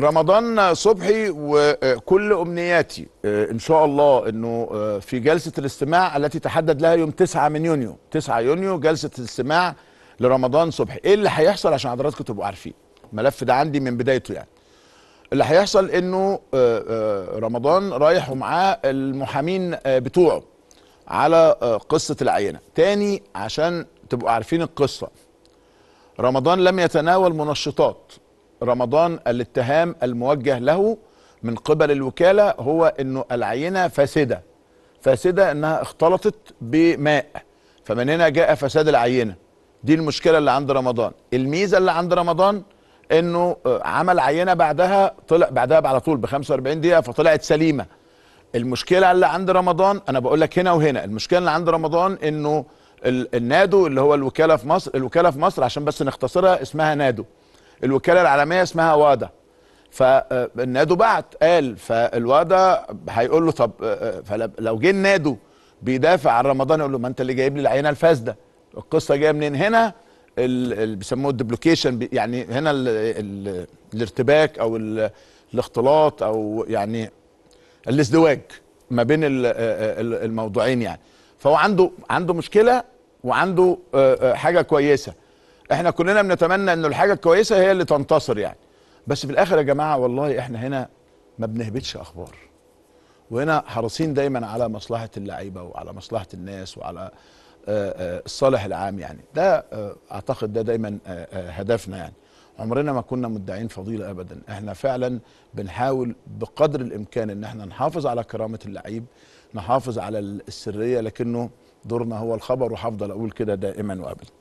رمضان صبحي وكل امنياتي ان شاء الله انه آه، في جلسه الاستماع التي تحدد لها يوم 9 من يونيو 9 يونيو جلسه الاستماع لرمضان صبحي ايه اللي هيحصل عشان حضراتكم تبقوا عارفين الملف ده عندي من بدايته يعني اللي هيحصل انه آه، آه، رمضان رايح ومعاه المحامين بتوعه على قصه العينه تاني عشان تبقوا عارفين القصه رمضان لم يتناول منشطات رمضان الاتهام الموجه له من قبل الوكاله هو انه العينه فاسده فاسده انها اختلطت بماء فمن هنا جاء فساد العينه دي المشكله اللي عند رمضان الميزه اللي عند رمضان انه آه، عمل عينه بعدها طلع بعدها على طول ب 45 دقيقه فطلعت سليمه المشكله اللي عند رمضان انا بقول لك هنا وهنا المشكله اللي عند رمضان انه النادو اللي هو الوكاله في مصر الوكاله في مصر عشان بس نختصرها اسمها نادو الوكاله العالميه اسمها وادا فالنادو آه، بعت قال فالوادا هيقول له طب آه، آه، فلو جه النادو بيدافع عن رمضان يقول له ما انت اللي جايب لي العينه الفاسده القصه جايه منين هنا اللي بيسموه الدبلوكيشن يعني هنا الـ الـ الارتباك او الاختلاط او يعني الازدواج ما بين الموضوعين يعني فهو عنده عنده مشكله وعنده حاجه كويسه احنا كلنا بنتمنى ان الحاجه الكويسه هي اللي تنتصر يعني بس في الاخر يا جماعه والله احنا هنا ما بنهبطش اخبار وهنا حريصين دايما على مصلحه اللعيبه وعلى مصلحه الناس وعلى آه، آه، الصالح العام يعني ده آه، اعتقد ده دايما هدفنا يعني عمرنا ما كنا مدعين فضيله ابدا احنا فعلا بنحاول بقدر الامكان ان احنا نحافظ على كرامه اللعيب نحافظ على السريه لكنه دورنا هو الخبر وهفضل اقول كده دائما وابدا